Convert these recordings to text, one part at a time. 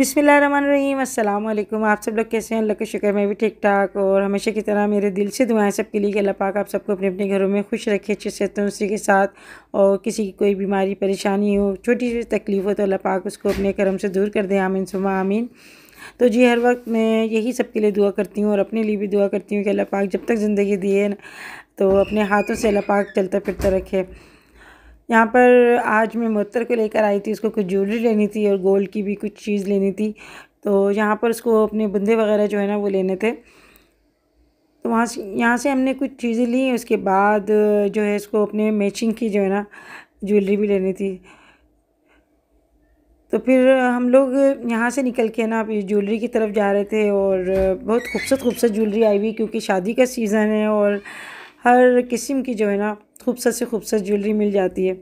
अस्सलाम वालेकुम आप सब लोग कैसे हैं अल्लाह के शुक्र मैं भी ठीक ठाक और हमेशा की तरह मेरे दिल से दुआएं सबके लिए कि अल्लाह पाक आप सबको अपने अपने घरों में खुश रखे अच्छे से उसी के साथ और किसी की कोई बीमारी परेशानी हो छोटी सी तकलीफ़ हो तो अल्लाह पाक उसको अपने कर्म से दूर कर दें आमीन सुबह आमीन तो जी हर वक्त मैं यही सबके लिए दुआ करती हूँ और अपने लिए भी दुआ करती हूँ कि अल्लाह पाक जब तक ज़िंदगी दिए तो अपने हाथों से अल्लाह पाक चलता फिरता रखे यहाँ पर आज मैं मोहतर को लेकर आई थी उसको कुछ ज्वेलरी लेनी थी और गोल्ड की भी कुछ चीज़ लेनी थी तो यहाँ पर उसको अपने बंदे वगैरह जो है ना वो लेने थे तो वहाँ से यहाँ से हमने कुछ चीज़ें ली उसके बाद जो है इसको अपने मैचिंग की जो है ना ज्वेलरी भी लेनी थी तो फिर हम लोग यहाँ से निकल के ना ज्वेलरी की तरफ जा रहे थे और बहुत खूबसूरत खूबसूरत ज्वेलरी आई हुई क्योंकि शादी का सीज़न है और हर किस्म की जो है ना खूबसूरत से खूबसूरत ज्वेलरी मिल जाती है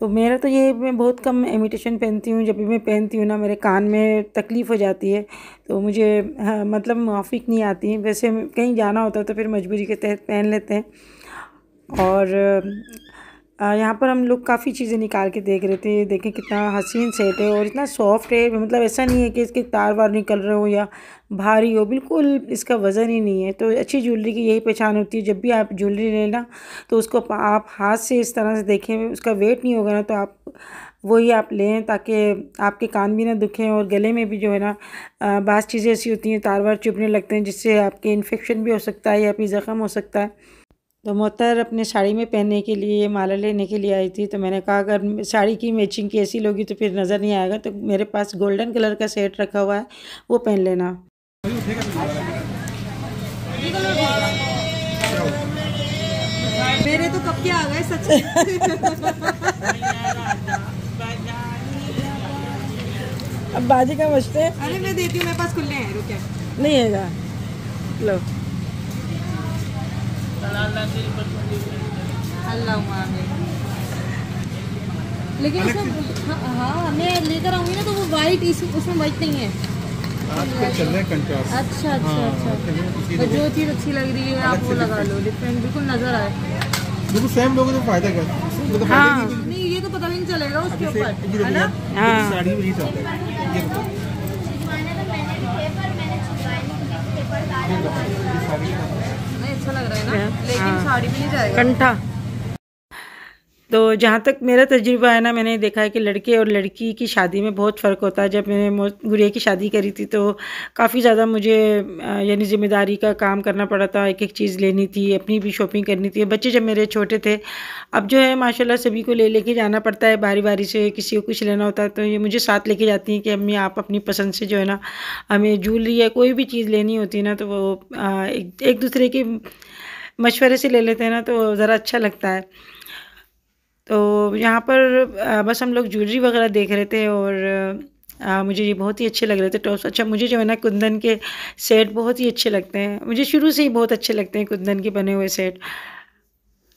तो मेरा तो ये मैं बहुत कम इमिटेशन पहनती हूँ जब भी मैं पहनती हूँ ना मेरे कान में तकलीफ़ हो जाती है तो मुझे हाँ, मतलब माफिक नहीं आती है वैसे कहीं जाना होता है तो फिर मजबूरी के तहत पहन लेते हैं और यहाँ पर हम लोग काफ़ी चीज़ें निकाल के देख रहे थे देखें कितना हसीन सेट है और इतना सॉफ्ट है मतलब ऐसा नहीं है कि इसके तार वार निकल रहे हो या भारी हो बिल्कुल इसका वज़न ही नहीं है तो अच्छी ज्वेलरी की यही पहचान होती है जब भी आप ज्वेलरी लेना तो उसको आप हाथ से इस तरह से देखें उसका वेट नहीं होगा ना तो आप वही आप लें ताकि आपके कान भी ना दुखें और गले में भी जो है ना बास चीज़ें ऐसी होती हैं तार वार चुभने लगते हैं जिससे आपके इन्फेक्शन भी हो सकता है या फिर ज़ख़म हो सकता है तो मोहतर अपने साड़ी में पहनने के लिए माला लेने के लिए आई थी तो मैंने कहा अगर साड़ी की मैचिंग कैसी लोगी तो फिर नज़र नहीं आएगा तो मेरे पास गोल्डन कलर का सेट रखा हुआ है वो पहन लेना मेरे तो कब क्या आ गए सच अब बाजी का बचते अरे मैं देती हूँ मेरे पास खुले हैं रुके नहीं है लो लेकिन हाँ, हाँ, मैं लेकर आऊंगी ना तो वो वाइट उसमें वाइट नहीं है तो अच्छा अच्छा हाँ, अच्छा जो चीज़ अच्छी लग रही है आप वो लगा लो डिफरेंट बिल्कुल नजर आए बिल्कुल सेम लोगों तो फायदा क्या तो हाँ नहीं ये तो पता नहीं चलेगा उसके ऊपर है ना हाँ। साड़ी में तो- ही अच्छा लग रहा है ना हाँ। लेकिन हाँ। साड़ी भी नहीं जाएगा कंठा तो जहाँ तक मेरा तजुर्बा है ना मैंने देखा है कि लड़के और लड़की की शादी में बहुत फ़र्क होता है जब मैंने गुड़िया की शादी करी थी तो काफ़ी ज़्यादा मुझे यानी जिम्मेदारी का काम करना पड़ा था एक एक चीज़ लेनी थी अपनी भी शॉपिंग करनी थी बच्चे जब मेरे छोटे थे अब जो है माशाल्लाह सभी को ले लेके जाना पड़ता है बारी बारी से किसी को कुछ लेना होता है तो ये मुझे साथ लेके जाती हैं कि अम्मी आप अपनी पसंद से जो है ना हमें ज्वेलरी या कोई भी चीज़ लेनी होती है ना तो वो एक दूसरे के मशवरे से ले लेते हैं ना तो ज़रा अच्छा लगता है तो यहाँ पर बस हम लोग ज्वेलरी वगैरह देख रहे थे और आ, मुझे ये बहुत ही अच्छे लग रहे थे टॉप्स अच्छा मुझे जो है ना कुंदन के सेट बहुत ही अच्छे लगते हैं मुझे शुरू से ही बहुत अच्छे लगते हैं कुंदन के बने हुए सेट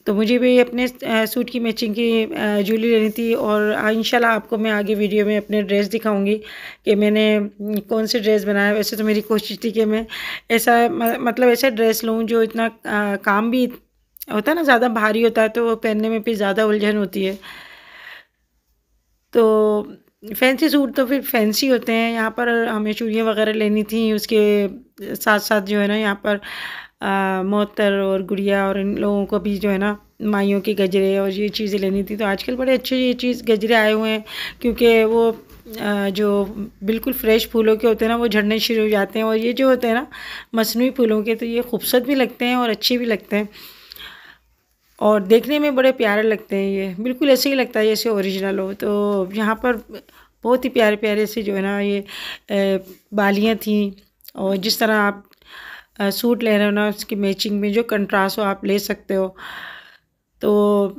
तो मुझे भी अपने सूट की मैचिंग की ज्वेलरी लेनी थी और इंशाल्लाह आपको मैं आगे वीडियो में अपने ड्रेस दिखाऊंगी कि मैंने कौन सी ड्रेस बनाया वैसे तो मेरी कोशिश थी कि मैं ऐसा मतलब ऐसा ड्रेस लूँ जो इतना काम भी होता है ना ज़्यादा भारी होता है तो वो पहनने में फिर ज़्यादा उलझन होती है तो फैंसी सूट तो फिर फैंसी होते हैं यहाँ पर हमें चूड़ियाँ वगैरह लेनी थी उसके साथ साथ जो है ना यहाँ पर मोहतर और गुड़िया और इन लोगों को भी जो है ना माइयों के गजरे और ये चीज़ें लेनी थी तो आजकल बड़े अच्छे ये चीज़ गजरे आए हुए हैं क्योंकि वो जो बिल्कुल फ्रेश फूलों के होते हैं ना वो झड़ने शुरू हो जाते हैं और ये जो होते हैं ना मसनू फूलों के तो ये खूबसूरत भी लगते हैं और अच्छे भी लगते हैं और देखने में बड़े प्यारे लगते हैं ये बिल्कुल ऐसे ही लगता है जैसे ओरिजिनल हो तो यहाँ पर बहुत ही प्यारे प्यारे से जो है ना ये बालियाँ थीं और जिस तरह आप सूट ले रहे हो ना उसकी मैचिंग में जो कंट्रास्ट हो आप ले सकते हो तो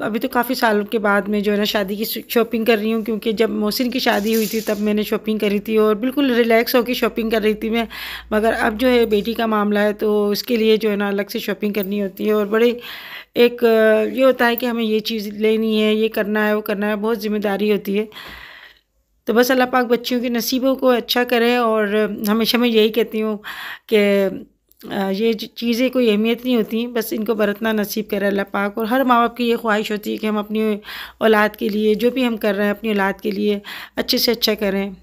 अभी तो काफ़ी सालों के बाद मैं जो है ना शादी की शॉपिंग कर रही हूँ क्योंकि जब मोहसिन की शादी हुई थी तब मैंने शॉपिंग करी थी और बिल्कुल रिलैक्स होकर शॉपिंग कर रही थी मैं मगर अब जो है बेटी का मामला है तो उसके लिए जो है ना अलग से शॉपिंग करनी होती है और बड़े एक ये होता है कि हमें ये चीज़ लेनी है ये करना है वो करना है बहुत ज़िम्मेदारी होती है तो बस अल्लाह पाक बच्चियों के नसीबों को अच्छा करें और हमेशा मैं यही कहती हूँ कि ये चीज़ें कोई अहमियत नहीं होती बस इनको बरतना नसीब करे अल्लाह पाक और हर माँ बाप की ये ख्वाहिश होती है कि हम अपनी औलाद के लिए जो भी हम कर रहे हैं अपनी औलाद के लिए अच्छे से अच्छा करें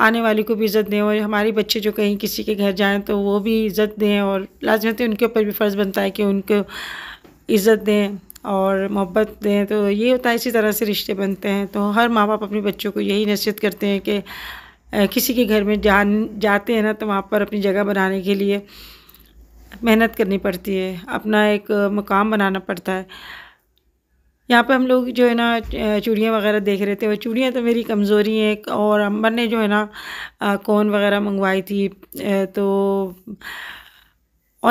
आने वाले को भी इज़्ज़त दें और हमारे बच्चे जो कहीं किसी के घर जाएँ तो वो भी इज़्ज़त दें और लाजमत उनके ऊपर भी फ़र्ज़ बनता है कि उनको इज़्ज़त दें और मोहब्बत दें तो ये होता है इसी तरह से रिश्ते बनते हैं तो हर माँ बाप अपने बच्चों को यही नसीहत करते हैं कि किसी के घर में जान जाते हैं ना तो वहाँ पर अपनी जगह बनाने के लिए मेहनत करनी पड़ती है अपना एक मकाम बनाना पड़ता है यहाँ पे हम लोग जो है ना चूड़ियाँ वगैरह देख रहे थे वो चूड़ियाँ तो मेरी कमज़ोरी है और अम्बर ने जो है ना कौन वगैरह मंगवाई थी तो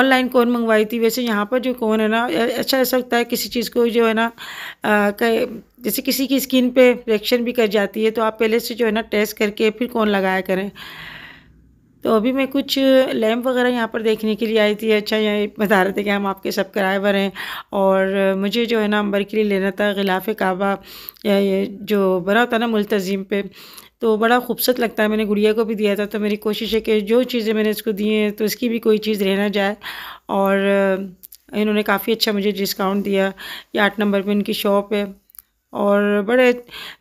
ऑनलाइन कोन मंगवाई थी वैसे यहाँ पर जो कोन है ना अच्छा ऐसा लगता है किसी चीज़ को जो है ना जैसे किसी की स्किन पे रिएक्शन भी कर जाती है तो आप पहले से जो है ना टेस्ट करके फिर कोन लगाया करें तो अभी मैं कुछ लैम्प वगैरह यहाँ पर देखने के लिए आई थी अच्छा यहाँ बता रहे थे कि हम आपके सब सब्सक्राइबर हैं और मुझे जो है ना अंबर के लिए लेना था गिलाफ काबा जो बना होता ना मुलतज़ीम पे तो बड़ा खूबसूरत लगता है मैंने गुड़िया को भी दिया था तो मेरी कोशिश है कि जो चीज़ें मैंने इसको दी हैं तो इसकी भी कोई चीज़ रहना जाए और इन्होंने काफ़ी अच्छा मुझे डिस्काउंट दिया ये आठ नंबर पर इनकी शॉप है और बड़े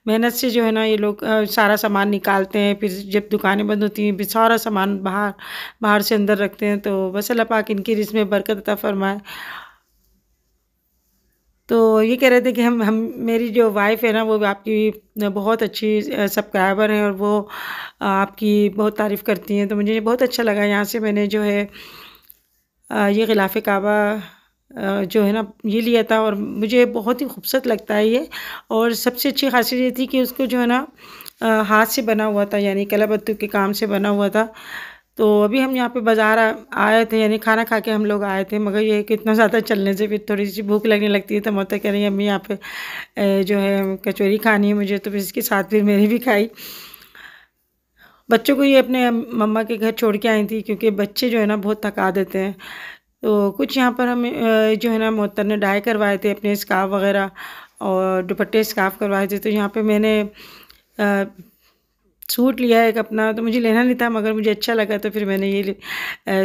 मेहनत से जो है ना ये लोग सारा सामान निकालते हैं फिर जब दुकानें बंद होती हैं फिर सारा सामान बाहर बाहर से अंदर रखते हैं तो बस अल्लाह पाक इनकी रिस में बरकत अता फरमाए तो ये कह रहे थे कि हम हम मेरी जो वाइफ़ है ना वो आपकी बहुत अच्छी सब्सक्राइबर हैं और वो आपकी बहुत तारीफ़ करती हैं तो मुझे बहुत अच्छा लगा यहाँ से मैंने जो है ये खिलाफ काबा जो है ना ये लिया था और मुझे बहुत ही खूबसूरत लगता है ये और सबसे अच्छी खासियत ये थी कि उसको जो है ना हाथ से बना हुआ था यानी कलाबत्तू के काम से बना हुआ था तो अभी हम यहाँ पे बाज़ार आए थे यानी खाना खा के हम लोग आए थे मगर ये कितना ज़्यादा चलने से फिर थोड़ी सी भूख लगने लगती है तो मत कह रही अम्मी यहाँ पे जो है कचौरी खानी है मुझे तो फिर इसके साथ फिर मेरी भी खाई बच्चों को ये अपने मम्मा के घर छोड़ के आई थी क्योंकि बच्चे जो है ना बहुत थका देते हैं तो कुछ यहाँ पर हम जो है ना मोहतर ने डाई करवाए थे अपने स्काफ वगैरह और दुपट्टे स्काफ करवाए थे तो यहाँ पे मैंने सूट लिया एक अपना तो मुझे लेना नहीं था मगर मुझे अच्छा लगा तो फिर मैंने ये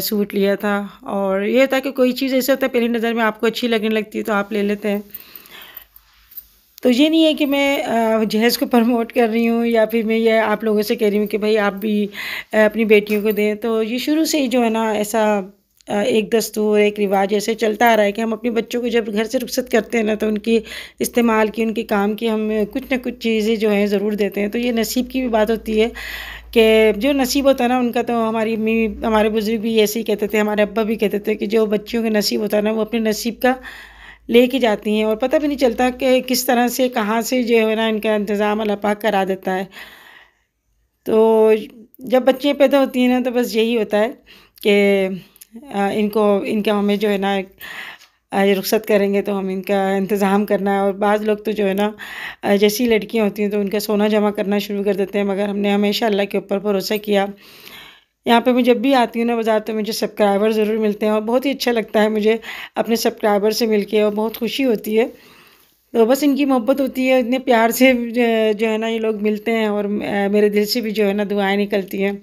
सूट लिया था और ये होता कि कोई चीज़ ऐसे होता है पहली नज़र में आपको अच्छी लगने लगती है तो आप ले लेते हैं तो ये नहीं है कि मैं जहेज़ को प्रमोट कर रही हूँ या फिर मैं ये आप लोगों से कह रही हूँ कि भाई आप भी अपनी बेटियों को दें तो ये शुरू से ही जो है ना ऐसा एक दस्तूर एक रिवाज ऐसे चलता आ रहा है कि हम अपने बच्चों को जब घर से रुख्सत करते हैं ना तो उनकी इस्तेमाल की उनके काम की हम कुछ ना कुछ चीज़ें जो हैं ज़रूर देते हैं तो ये नसीब की भी बात होती है कि जो नसीब होता है ना उनका तो हमारी अम्मी हमारे बुज़ुर्ग भी ऐसे ही कहते थे हमारे अब्बा भी कहते थे कि जो बच्चियों का नसीब होता है ना वो अपने नसीब का ले के जाती हैं और पता भी नहीं चलता कि किस तरह से कहाँ से जो है ना इनका इंतज़ाम अल्लाह पाक करा देता है तो जब बच्चे पैदा होती हैं ना तो बस यही होता है कि इनको इनका हमें जो है ना ये रुख्सत करेंगे तो हम इनका इंतज़ाम करना है और बाज़ लोग तो जो है ना जैसी लड़कियाँ होती हैं तो उनका सोना जमा करना शुरू कर देते हैं मगर हमने हमेशा अल्लाह के ऊपर भरोसा किया यहाँ पे मैं जब भी आती हूँ ना बाज़ार तो मुझे सब्सक्राइबर ज़रूर मिलते हैं और बहुत ही अच्छा लगता है मुझे अपने सब्सक्राइबर से मिल के और बहुत खुशी होती है तो बस इनकी मोहब्बत होती है इतने प्यार से जो है ना ये लोग मिलते हैं और मेरे दिल से भी जो है ना दुआएँ निकलती हैं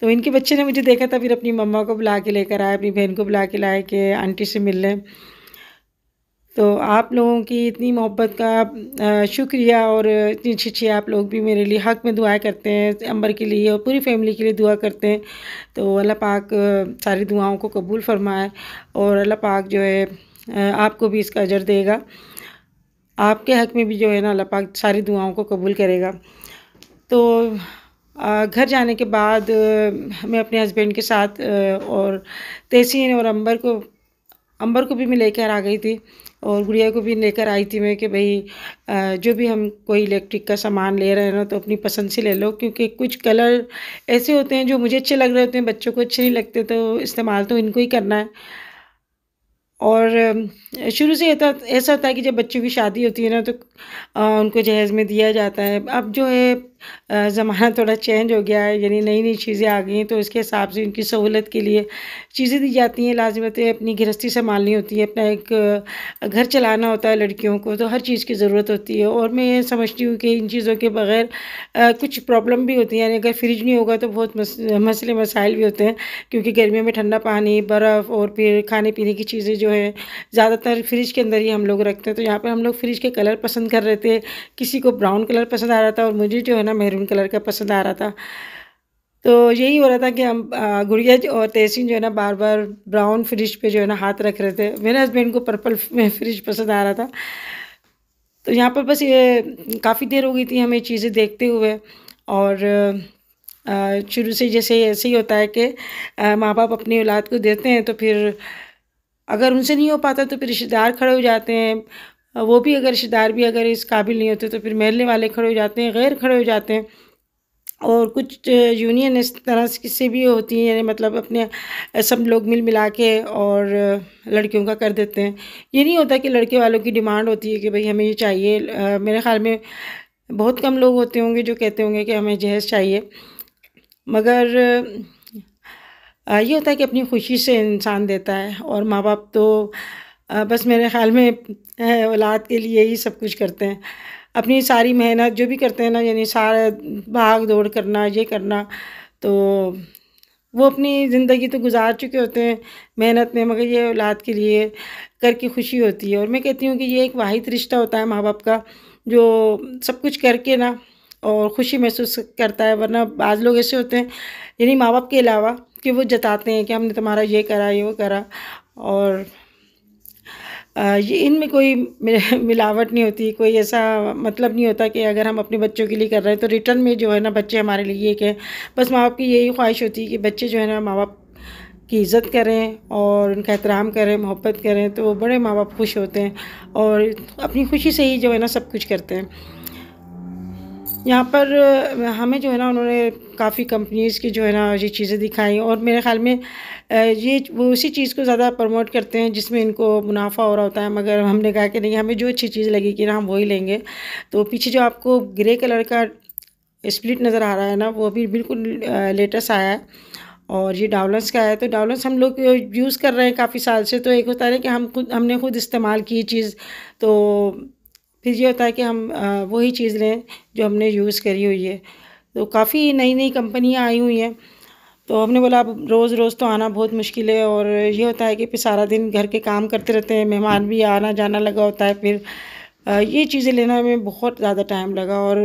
तो इनके बच्चे ने मुझे देखा था फिर अपनी मम्मा को बुला के लेकर आए अपनी बहन को बुला के लाए कि आंटी से मिल लें तो आप लोगों की इतनी मोहब्बत का शुक्रिया और इतनी अच्छी अच्छी आप लोग भी मेरे लिए हक में दुआएं करते हैं अंबर के लिए और पूरी फैमिली के लिए दुआ करते हैं तो अल्लाह पाक सारी दुआओं को कबूल फरमाए और अल्लाह पाक जो है आपको भी इसका अजर देगा आपके हक में भी जो है ना अल्लाह पाक सारी दुआओं को कबूल करेगा तो घर जाने के बाद मैं अपने हस्बैंड के साथ और तहसीन और अंबर को अंबर को भी मैं लेकर आ गई थी और गुड़िया को भी लेकर आई थी मैं कि भाई जो भी हम कोई इलेक्ट्रिक का सामान ले रहे हैं ना तो अपनी पसंद से ले लो क्योंकि कुछ कलर ऐसे होते हैं जो मुझे अच्छे लग रहे होते हैं बच्चों को अच्छे नहीं लगते तो इस्तेमाल तो इनको ही करना है और शुरू से ऐसा ऐसा होता है कि जब बच्चों की शादी होती है ना तो उनको जहेज़ में दिया जाता है अब जो है ज़माना थोड़ा चेंज हो गया है यानी नई नई चीज़ें आ गई हैं तो उसके हिसाब से उनकी सहूलत के लिए चीज़ें दी जाती हैं लाजमत अपनी गृहस्थी संभालनी होती है अपना एक घर चलाना होता है लड़कियों को तो हर चीज़ की ज़रूरत होती है और मैं ये समझती हूँ कि इन चीज़ों के बगैर कुछ प्रॉब्लम भी होती है यानी अगर फ्रिज नहीं होगा तो बहुत मसले मसाइल भी होते हैं क्योंकि गर्मियों में ठंडा पानी बर्फ़ और फिर खाने पीने की चीज़ें जो है ज़्यादातर फ्रिज के अंदर ही हम लोग रखते हैं तो यहाँ पर हम लोग फ्रिज के कलर पसंद कर रहे थे किसी को ब्राउन कलर पसंद आ रहा था और मुझे जो है ना मेहरून कलर का पसंद आ रहा था तो यही हो रहा था कि हम गुड़िया और तहसीन जो है ना बार बार ब्राउन फ्रिज पे जो है ना हाथ रख रहे थे मेरे हस्बैंड को पर्पल फ्रिज पसंद आ रहा था तो यहाँ पर बस ये काफ़ी देर हो गई थी हमें चीज़ें देखते हुए और शुरू से जैसे ऐसे ही होता है कि माँ बाप अपनी औलाद को देते हैं तो फिर अगर उनसे नहीं हो पाता तो फिर रिश्तेदार खड़े हो जाते हैं वो भी अगर रिश्तेदार भी अगर इस काबिल नहीं होते तो फिर महल्ले वाले खड़े हो जाते हैं गैर खड़े हो जाते हैं और कुछ यूनियन इस तरह से भी होती हैं यानी मतलब अपने सब लोग मिल मिला के और लड़कियों का कर देते हैं ये नहीं होता कि लड़के वालों की डिमांड होती है कि भाई हमें ये चाहिए मेरे ख़्याल में बहुत कम लोग होते होंगे जो कहते होंगे कि हमें जहेज़ चाहिए मगर ये होता है कि अपनी खुशी से इंसान देता है और माँ बाप तो बस मेरे ख़्याल में औलाद के लिए ही सब कुछ करते हैं अपनी सारी मेहनत जो भी करते हैं ना यानी सारा भाग दौड़ करना ये करना तो वो अपनी ज़िंदगी तो गुजार चुके होते हैं मेहनत में मगर ये औलाद के लिए करके खुशी होती है और मैं कहती हूँ कि ये एक वाहिद रिश्ता होता है माँ बाप का जो सब कुछ करके ना और ख़ुशी महसूस करता है वरना बाज़ लोग ऐसे होते हैं यानी माँ बाप के अलावा कि वो जताते हैं कि हमने तुम्हारा ये करा ये वो करा और ये इनमें कोई मिलावट नहीं होती कोई ऐसा मतलब नहीं होता कि अगर हम अपने बच्चों के लिए कर रहे हैं तो रिटर्न में जो है ना बच्चे हमारे लिए एक है बस माँ बाप की यही ख्वाहिश होती है कि बच्चे जो है ना माँ बाप की इज़्ज़त करें और उनका एहतराम करें मोहब्बत करें तो बड़े माँ बाप खुश होते हैं और अपनी खुशी से ही जो है ना सब कुछ करते हैं यहाँ पर हमें जो है ना उन्होंने काफ़ी कंपनीज़ की जो है ना ये चीज़ें दिखाई और मेरे ख़्याल में ये वो उसी चीज़ को ज़्यादा प्रमोट करते हैं जिसमें इनको मुनाफा हो रहा होता है मगर हमने कहा कि नहीं हमें जो अच्छी चीज़ लगी कि ना हम वही लेंगे तो पीछे जो आपको ग्रे कलर का स्प्लिट नज़र आ रहा है ना वो अभी बिल्कुल लेटेस्ट आया है और ये डावलेंस का है तो डावलेंस हम लोग यूज़ कर रहे हैं काफ़ी साल से तो एक होता है कि हम खुद हमने खुद इस्तेमाल की चीज़ तो फिर ये होता है कि हम वही चीज़ लें जो हमने यूज़ करी हुई है तो काफ़ी नई नई कंपनियाँ आई हुई हैं तो हमने बोला अब रोज़ रोज़ तो आना बहुत मुश्किल है और ये होता है कि फिर सारा दिन घर के काम करते रहते हैं मेहमान भी आना जाना लगा होता है फिर ये चीज़ें लेना में बहुत ज़्यादा टाइम लगा और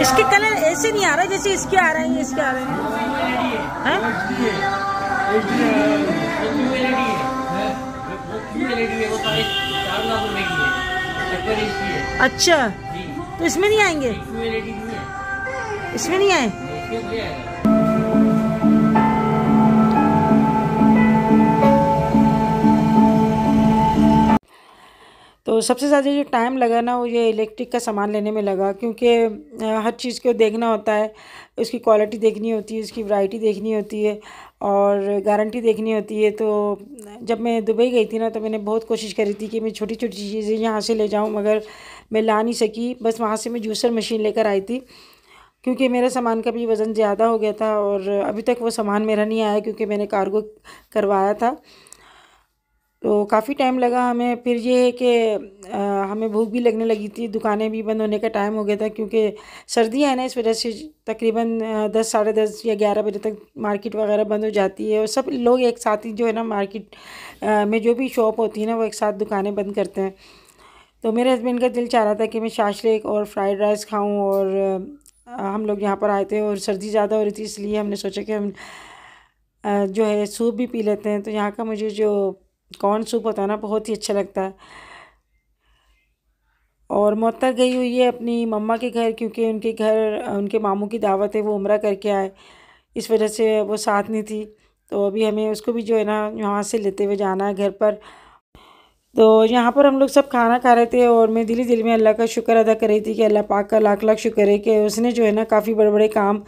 इसके कलर ऐसे नहीं आ रहा जैसे इसके आ रहे हैं इसके आ रहे हैं अच्छा तो इसमें नहीं आएंगे इसमें नहीं आए तो सबसे ज़्यादा जो टाइम लगा ना वो ये इलेक्ट्रिक का सामान लेने में लगा क्योंकि हर चीज़ को देखना होता है उसकी क्वालिटी देखनी होती है उसकी वैरायटी देखनी होती है और गारंटी देखनी होती है तो जब मैं दुबई गई थी ना तो मैंने बहुत कोशिश करी थी कि मैं छोटी छोटी चीज़ें यहाँ से ले जाऊँ मगर मैं ला नहीं सकी बस वहाँ से मैं जूसर मशीन लेकर आई थी क्योंकि मेरा सामान का भी वज़न ज़्यादा हो गया था और अभी तक वो सामान मेरा नहीं आया क्योंकि मैंने कार्गो करवाया था तो काफ़ी टाइम लगा हमें फिर ये है कि हमें भूख भी लगने लगी थी दुकानें भी बंद होने का टाइम हो गया था क्योंकि सर्दी है ना इस वजह से तकरीबन दस साढ़े दस या ग्यारह बजे तक मार्केट वगैरह बंद हो जाती है और सब लोग एक साथ ही जो है ना मार्केट में जो भी शॉप होती है ना वो एक साथ दुकानें बंद करते हैं तो मेरे हस्बैंड का दिल चाह रहा था कि मैं शाशलेक और फ्राइड राइस खाऊँ और हम लोग यहाँ पर आए थे और सर्दी ज़्यादा हो रही थी इसलिए हमने सोचा कि हम जो है सूप भी पी लेते हैं तो यहाँ का मुझे जो कॉर्न सूप बताना बहुत ही अच्छा लगता है और मोहतर गई हुई है अपनी मम्मा के घर क्योंकि उनके घर उनके मामू की दावत है वो उम्र करके आए इस वजह से वो साथ नहीं थी तो अभी हमें उसको भी जो है ना यहाँ से लेते हुए जाना है घर पर तो यहाँ पर हम लोग सब खाना खा रहे थे और मैं दिली दिल में अल्लाह का शुक्र अदा कर रही थी कि अल्लाह पाक का लाख लाख शुक्र है कि उसने जो है ना काफ़ी बड़े बड़े काम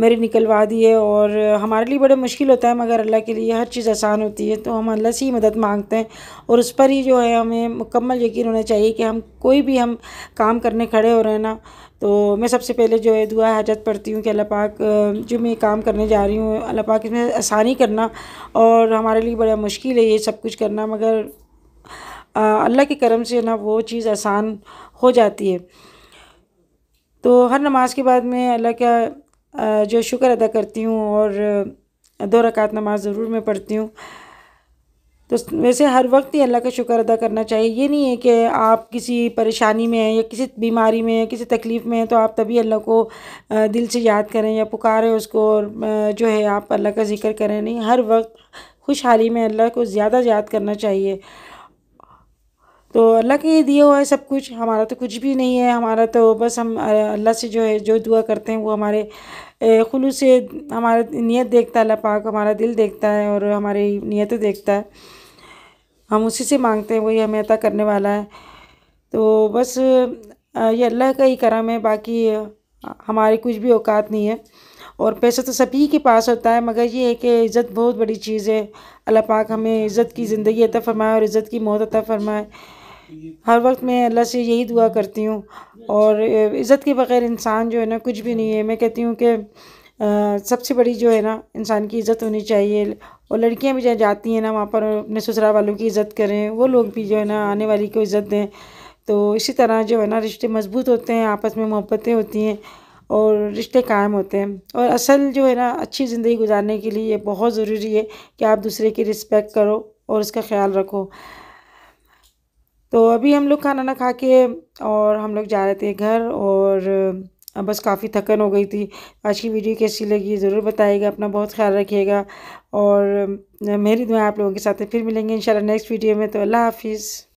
मेरे निकलवा दिए और हमारे लिए बड़ा मुश्किल होता है मगर अल्लाह के लिए हर चीज़ आसान होती है तो हम अल्लाह से ही मदद मांगते हैं और उस पर ही जो है हमें मुकम्मल यकीन होना चाहिए कि हम कोई भी हम काम करने खड़े हो रहे हैं ना तो मैं सबसे पहले जो है दुआ हाजत पढ़ती हूँ कि अल्लाह पाक जो मैं काम करने जा रही हूँ अल्लाह पाक इसमें आसानी करना और हमारे लिए बड़ा मुश्किल है ये सब कुछ करना मगर अल्लाह के करम से ना वो चीज़ आसान हो जाती है तो हर नमाज के बाद मैं अल्लाह का जो शुक्र अदा करती हूँ और दो रकात नमाज ज़रूर मैं पढ़ती हूँ तो वैसे हर वक्त ही अल्लाह का शुक्र अदा करना चाहिए ये नहीं है कि आप किसी परेशानी में हैं या किसी बीमारी में या किसी तकलीफ़ में हैं तो आप तभी अल्लाह को दिल से याद करें या पुकारें उसको और जो है आप अल्लाह का ज़िक्र करें नहीं हर वक्त खुशहाली में अल्लाह को ज़्यादा याद करना चाहिए तो अल्लाह के दिया हुआ है सब कुछ हमारा तो कुछ भी नहीं है हमारा तो बस हम अल्लाह से जो है जो दुआ करते हैं वो हमारे खुलू से हमारा नीयत देखता है अल्लाह पाक हमारा दिल देखता है और हमारी नीयत देखता है हम उसी से मांगते हैं वही हमें अता करने वाला है तो बस ये अल्लाह का ही करम है बाकी हमारे कुछ भी औकात नहीं है और पैसा तो सभी के पास होता है मगर ये है कि इज़्ज़त बहुत बड़ी चीज़ है अल्लाह पाक हमें इज़्ज़त की ज़िंदगी अता फ़रमाए और इज़्ज़त की मौत अता फ़रमाए हर वक्त मैं अल्लाह से यही दुआ करती हूँ और इज़्ज़त के बग़ैर इंसान जो है ना कुछ भी नहीं है मैं कहती हूँ कि सबसे बड़ी जो है ना इंसान की इज़्ज़त होनी चाहिए और लड़कियाँ भी जहाँ जाती हैं ना वहाँ पर अपने ससुराल वालों की इज़्ज़त करें वो लोग भी जो है ना आने वाली को इज़्ज़त दें तो इसी तरह जो है ना रिश्ते मजबूत होते हैं आपस में मोहब्बतें होती हैं और रिश्ते कायम होते हैं और असल जो है ना अच्छी ज़िंदगी गुजारने के लिए बहुत ज़रूरी है कि आप दूसरे की रिस्पेक्ट करो और उसका ख्याल रखो तो अभी हम लोग खाना ना खा के और हम लोग जा रहे थे घर और बस काफ़ी थकन हो गई थी आज की वीडियो कैसी लगी ज़रूर बताइएगा अपना बहुत ख्याल रखिएगा और मेरी दुआ आप लोगों के साथ फिर मिलेंगे इंशाल्लाह नेक्स्ट वीडियो में तो अल्लाह हाफिज़